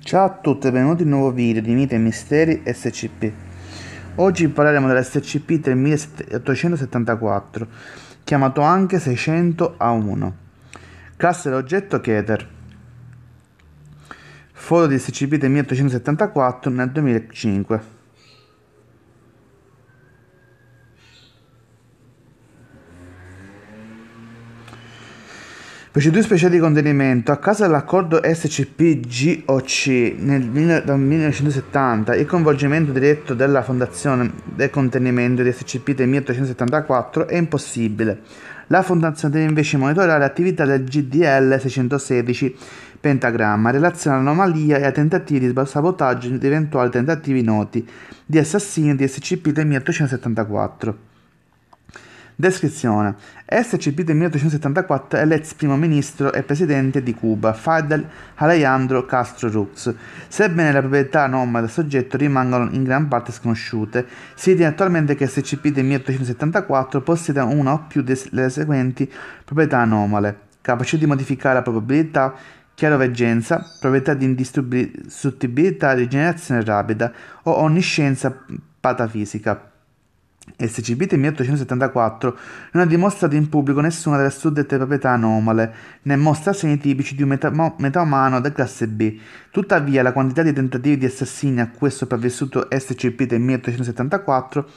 Ciao a tutti e benvenuti in un nuovo video di Mite e Misteri SCP. Oggi parleremo dell'SCP 3874, chiamato anche 600A1. Classe dell'oggetto Keter. Foto di SCP 3874 nel 2005. Procedure speciali di contenimento. A causa dell'accordo SCP-GOC nel, dal 1970 il coinvolgimento diretto della Fondazione del contenimento di SCP-3874 è impossibile. La Fondazione deve invece monitorare l'attività del GDL-616 pentagramma, relazione all'anomalia e ai tentativi di sabotaggio di eventuali tentativi noti di assassini di SCP-3874. Descrizione. SCP del 1874 è l'ex primo ministro e presidente di Cuba, Fidel Alejandro Castro Rux. Sebbene le proprietà nomade del soggetto rimangano in gran parte sconosciute, si ritiene attualmente che SCP del 1874 possieda una o più delle seguenti proprietà anomale, capace di modificare la probabilità chiaroveggenza, proprietà di indistruttibilità, rigenerazione rapida o onniscienza patafisica. SCP del 1874 non ha dimostrato in pubblico nessuna delle suddette proprietà anomale, né mostra segni tipici di un meta- metaumano da classe B. Tuttavia, la quantità di tentativi di assassini a cui è sopravvissuto SCP del 1874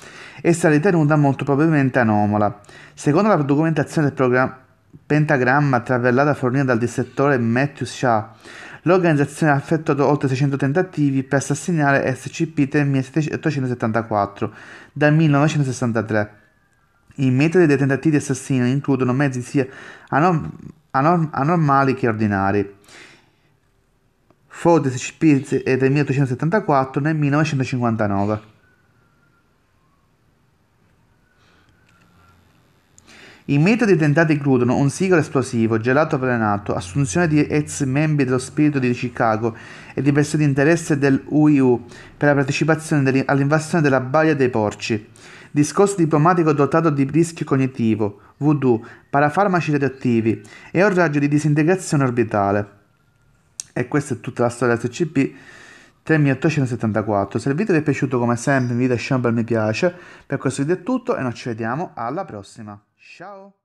è stata ritenuta molto probabilmente anomala. Secondo la documentazione del programma pentagramma travellata fornita dal dissettore Matthew Shah, L'organizzazione ha effettuato oltre 600 tentativi per assassinare SCP-3874 dal 1963. I metodi dei tentativi di assassino includono mezzi sia anorm- anorm- anormali che ordinari. Ford SCP-3874 nel 1959. I metodi tentati includono un sigaro esplosivo, gelato avvelenato, assunzione di ex membri dello spirito di Chicago e di persone di interesse dell'UIU per la partecipazione all'invasione della Baia dei Porci, discorso diplomatico dotato di rischio cognitivo, voodoo, parafarmaci radioattivi e un raggio di disintegrazione orbitale. E questa è tutta la storia del SCP. 3874 se il video vi è piaciuto come sempre mi lasciate un bel mi piace per questo video è tutto e noi ci vediamo alla prossima Ciao!